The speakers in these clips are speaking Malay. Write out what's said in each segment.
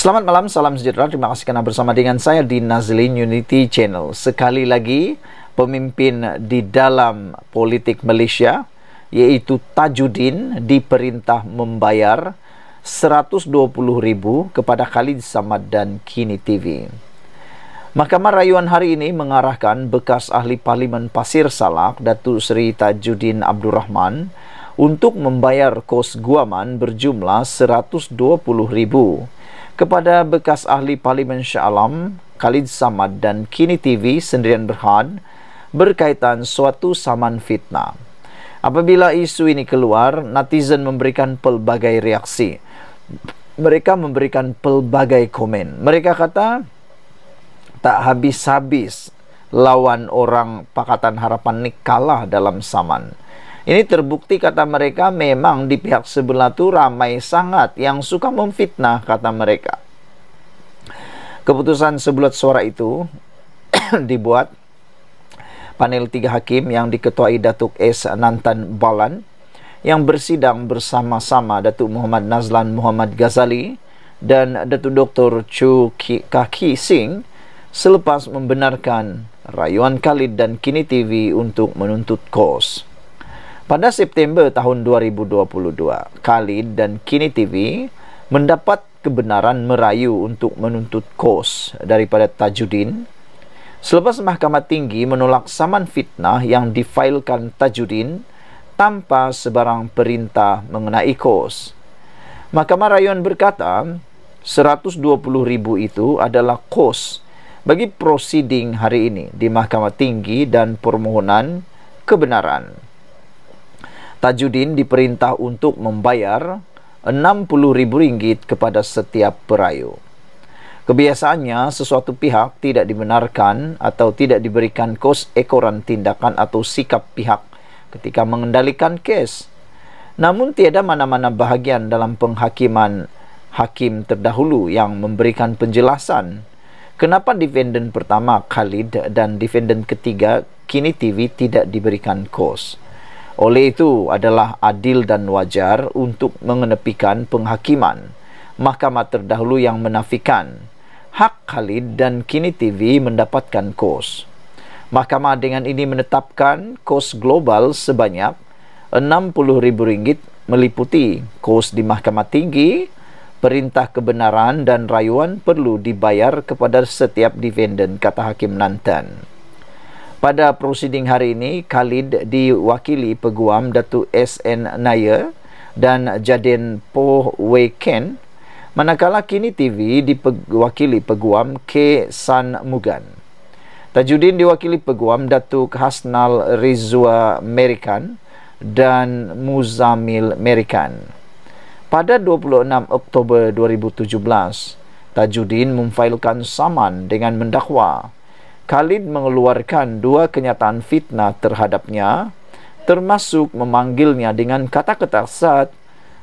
Selamat malam, salam sejahtera. Terima kasih kerana bersama dengan saya di Nazlin Unity Channel. Sekali lagi, pemimpin di dalam politik Malaysia yaitu Tajuddin diperintah membayar rm ribu kepada Khalid Samad dan Kini TV. Mahkamah rayuan hari ini mengarahkan bekas ahli parlimen Pasir Salak Datuk Seri Tajuddin Abdul Rahman untuk membayar kos guaman berjumlah rm ribu kepada bekas ahli Parlimen Shah Alam, Khalid Samad dan Kini TV Sendirian Berhad berkaitan suatu saman fitnah. Apabila isu ini keluar, netizen memberikan pelbagai reaksi. Mereka memberikan pelbagai komen. Mereka kata, tak habis-habis lawan orang Pakatan Harapan ini kalah dalam saman. Ini terbukti kata mereka memang di pihak sebelah itu ramai sangat yang suka memfitnah kata mereka. Keputusan sebelah suara itu dibuat panel tiga hakim yang diketuai Datuk S. Nantan Balan yang bersidang bersama-sama Datuk Muhammad Nazlan Muhammad Ghazali dan Datuk Dr. Chu Kaki Singh selepas membenarkan rayuan Khalid dan Kini TV untuk menuntut kos. Pada September tahun 2022, Khalid dan Kini TV mendapat kebenaran merayu untuk menuntut kos daripada Tajuddin selepas Mahkamah Tinggi menolak saman fitnah yang difailkan Tajuddin tanpa sebarang perintah mengenai kos. Mahkamah Rayuan berkata, 120 ribu itu adalah kos bagi prosiding hari ini di Mahkamah Tinggi dan permohonan kebenaran. Tajuddin diperintah untuk membayar rm ringgit kepada setiap perayu. Kebiasaannya, sesuatu pihak tidak dibenarkan atau tidak diberikan kos ekoran tindakan atau sikap pihak ketika mengendalikan kes. Namun, tiada mana-mana bahagian dalam penghakiman hakim terdahulu yang memberikan penjelasan kenapa defendant pertama Khalid dan defendant ketiga Kini TV tidak diberikan kos. Oleh itu adalah adil dan wajar untuk mengenepikan penghakiman mahkamah terdahulu yang menafikan hak Khalid dan kini TV mendapatkan kos. Mahkamah dengan ini menetapkan kos global sebanyak RM60,000 meliputi kos di mahkamah tinggi, perintah kebenaran dan rayuan perlu dibayar kepada setiap defendant kata Hakim Nantan. Pada prosiding hari ini, Khalid diwakili peguam Datuk SN Naya dan Jaden Poh Wei Ken. Manakala kini TV diwakili peguam K San Mugan. Tajuddin diwakili peguam Datuk Hasnal Rizwa Merikan dan Muzamil Merikan. Pada 26 Oktober 2017, Tajuddin memfailkan saman dengan mendakwa Khalid mengeluarkan dua kenyataan fitnah terhadapnya, termasuk memanggilnya dengan kata-kata saat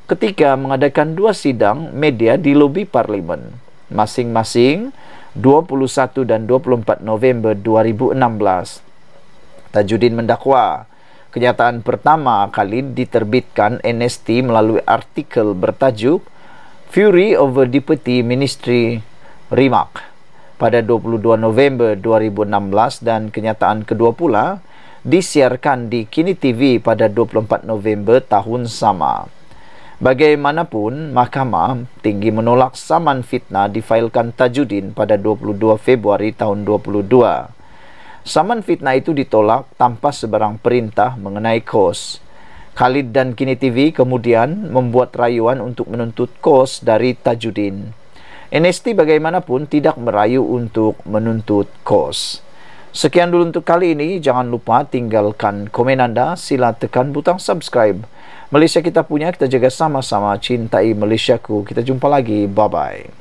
ketika mengadakan dua sidang media di lobi parlimen, masing-masing 21 dan 24 November 2016. Tajuddin mendakwa, kenyataan pertama Khalid diterbitkan NST melalui artikel bertajuk Fury over Deputy Ministry Remark pada 22 November 2016 dan kenyataan kedua pula disiarkan di Kini TV pada 24 November tahun sama. Bagaimanapun, Mahkamah Tinggi menolak saman fitnah difailkan Tajuddin pada 22 Februari tahun 2022. Saman fitnah itu ditolak tanpa sebarang perintah mengenai kos. Khalid dan Kini TV kemudian membuat rayuan untuk menuntut kos dari Tajuddin. NST bagaimanapun tidak merayu untuk menuntut kos. Sekian dulu untuk kali ini. Jangan lupa tinggalkan komen anda. Sila tekan butang subscribe. Malaysia kita punya, kita jaga sama-sama. Cintai Malaysia ku. Kita jumpa lagi. Bye-bye.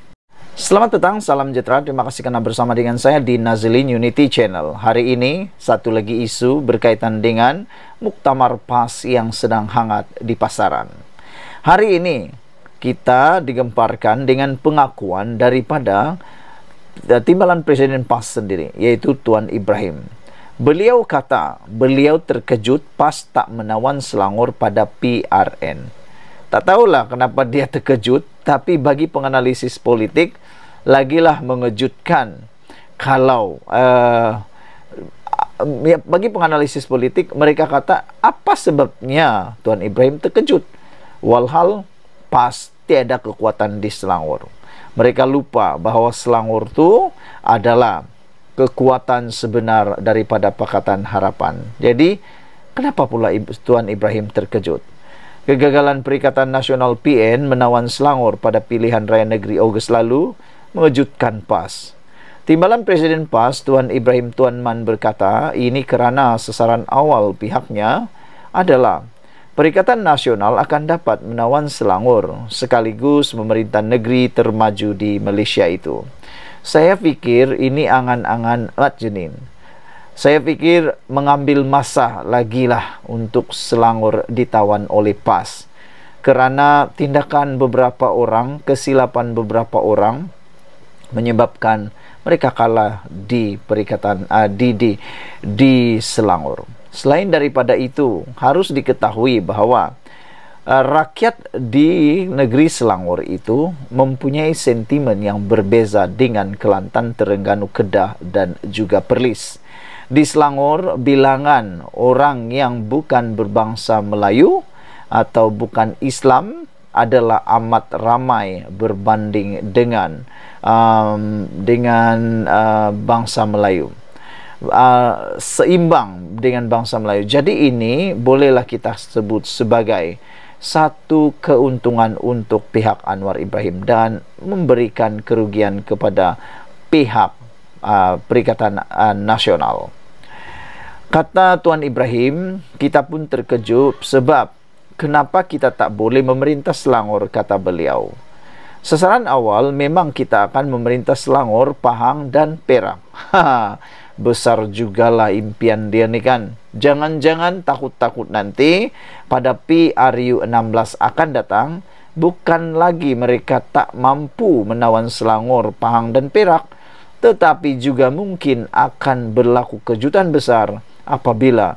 Selamat datang, salam sejahtera. Terima kasih kerana bersama dengan saya di Nazilin Unity Channel. Hari ini, satu lagi isu berkaitan dengan muktamar PAS yang sedang hangat di pasaran. Hari ini, kita digemparkan dengan pengakuan daripada eh, timbalan Presiden PAS sendiri iaitu Tuan Ibrahim. Beliau kata beliau terkejut PAS tak menawan Selangor pada PRN. Tak tahulah kenapa dia terkejut tapi bagi penganalisis politik lagilah mengejutkan kalau uh, bagi penganalisis politik mereka kata apa sebabnya Tuan Ibrahim terkejut walhal pasti ada kekuatan di Selangor. Mereka lupa bahawa Selangor tu adalah kekuatan sebenar daripada Pakatan Harapan. Jadi, kenapa pula Tuan Ibrahim terkejut? Kegagalan Perikatan Nasional PN menawan Selangor pada pilihan raya negeri Ogos lalu mengejutkan PAS. Timbalan Presiden PAS, Tuan Ibrahim Tuan Man berkata, ini kerana sesaran awal pihaknya adalah Perikatan Nasional akan dapat menawan Selangor sekaligus memerintah negeri termaju di Malaysia itu. Saya fikir ini angan-angan Lat Jenin. Saya fikir mengambil masa lagi lah untuk Selangor ditawan oleh PAS. Kerana tindakan beberapa orang, kesilapan beberapa orang menyebabkan mereka kalah di perikatan uh, di, di Selangor. Selain daripada itu, harus diketahui bahwa eh, rakyat di negeri Selangor itu mempunyai sentimen yang berbeza dengan Kelantan, Terengganu, Kedah dan juga Perlis. Di Selangor, bilangan orang yang bukan berbangsa Melayu atau bukan Islam adalah amat ramai berbanding dengan um, dengan uh, bangsa Melayu uh, seimbang dengan bangsa Melayu. Jadi ini bolehlah kita sebut sebagai satu keuntungan untuk pihak Anwar Ibrahim dan memberikan kerugian kepada pihak uh, Perikatan uh, Nasional. Kata Tuan Ibrahim, kita pun terkejut sebab kenapa kita tak boleh memerintah Selangor, kata beliau. Sasaran awal memang kita akan memerintah Selangor, Pahang dan Perak. Ha, besar jugalah impian dia ni kan. Jangan-jangan takut-takut nanti pada PRU 16 akan datang, bukan lagi mereka tak mampu menawan Selangor, Pahang dan Perak, tetapi juga mungkin akan berlaku kejutan besar apabila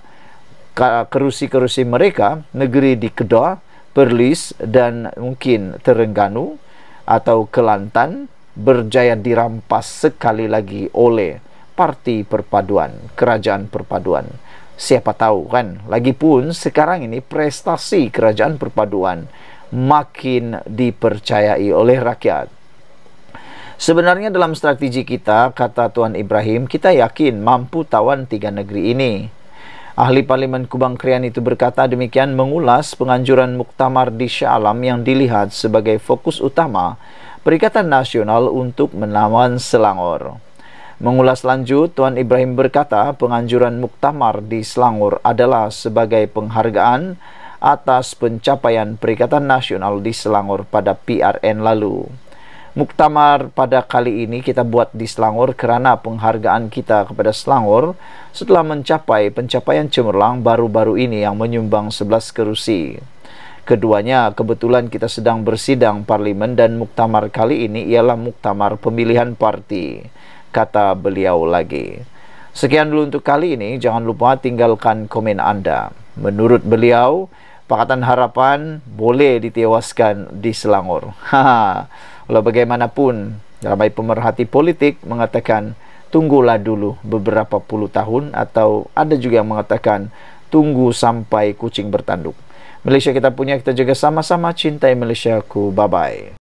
kerusi-kerusi mereka negeri di Kedah, Perlis dan mungkin Terengganu atau Kelantan berjaya dirampas sekali lagi oleh parti perpaduan, kerajaan perpaduan. Siapa tahu kan? Lagipun sekarang ini prestasi kerajaan perpaduan makin dipercayai oleh rakyat. Sebenarnya dalam strategi kita, kata Tuan Ibrahim, kita yakin mampu tawan tiga negeri ini. Ahli Parlimen Kubang Krian itu berkata demikian mengulas penganjuran muktamar di Syalam yang dilihat sebagai fokus utama Perikatan Nasional untuk menawan Selangor. Mengulas lanjut, Tuan Ibrahim berkata penganjuran muktamar di Selangor adalah sebagai penghargaan atas pencapaian Perikatan Nasional di Selangor pada PRN lalu muktamar pada kali ini kita buat di Selangor kerana penghargaan kita kepada Selangor setelah mencapai pencapaian cemerlang baru-baru ini yang menyumbang 11 kerusi. Keduanya, kebetulan kita sedang bersidang parlimen dan muktamar kali ini ialah muktamar pemilihan parti, kata beliau lagi. Sekian dulu untuk kali ini, jangan lupa tinggalkan komen anda. Menurut beliau, Pakatan Harapan boleh ditewaskan di Selangor. Haha. Ha. Walau bagaimanapun, ramai pemerhati politik mengatakan tunggulah dulu beberapa puluh tahun atau ada juga yang mengatakan tunggu sampai kucing bertanduk. Malaysia kita punya, kita jaga sama-sama cintai Malaysia ku. Bye-bye.